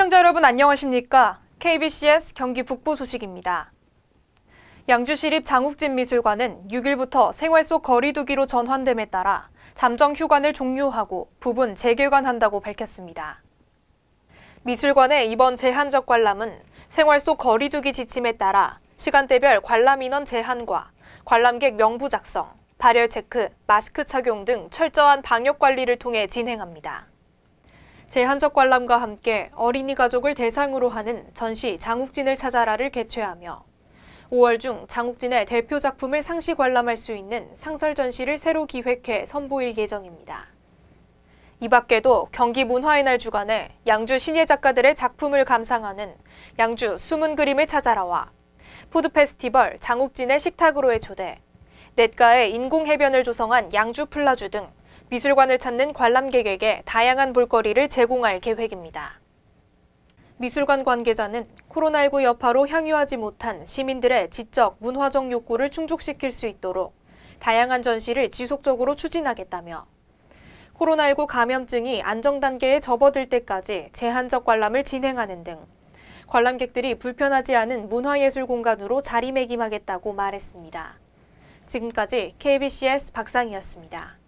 시청자 여러분 안녕하십니까? KBCS 경기 북부 소식입니다. 양주시립 장욱진미술관은 6일부터 생활 속 거리두기로 전환됨에 따라 잠정 휴관을 종료하고 부분 재개관한다고 밝혔습니다. 미술관의 이번 제한적 관람은 생활 속 거리두기 지침에 따라 시간대별 관람 인원 제한과 관람객 명부 작성, 발열 체크, 마스크 착용 등 철저한 방역 관리를 통해 진행합니다. 제한적 관람과 함께 어린이 가족을 대상으로 하는 전시 장욱진을 찾아라를 개최하며 5월 중 장욱진의 대표 작품을 상시 관람할 수 있는 상설 전시를 새로 기획해 선보일 예정입니다. 이 밖에도 경기 문화의 날 주간에 양주 신예 작가들의 작품을 감상하는 양주 숨은 그림을 찾아라와 푸드 페스티벌 장욱진의 식탁으로의 초대, 넷가의 인공 해변을 조성한 양주 플라주 등 미술관을 찾는 관람객에게 다양한 볼거리를 제공할 계획입니다. 미술관 관계자는 코로나19 여파로 향유하지 못한 시민들의 지적, 문화적 욕구를 충족시킬 수 있도록 다양한 전시를 지속적으로 추진하겠다며 코로나19 감염증이 안정 단계에 접어들 때까지 제한적 관람을 진행하는 등 관람객들이 불편하지 않은 문화예술 공간으로 자리매김하겠다고 말했습니다. 지금까지 KBCS 박상희였습니다.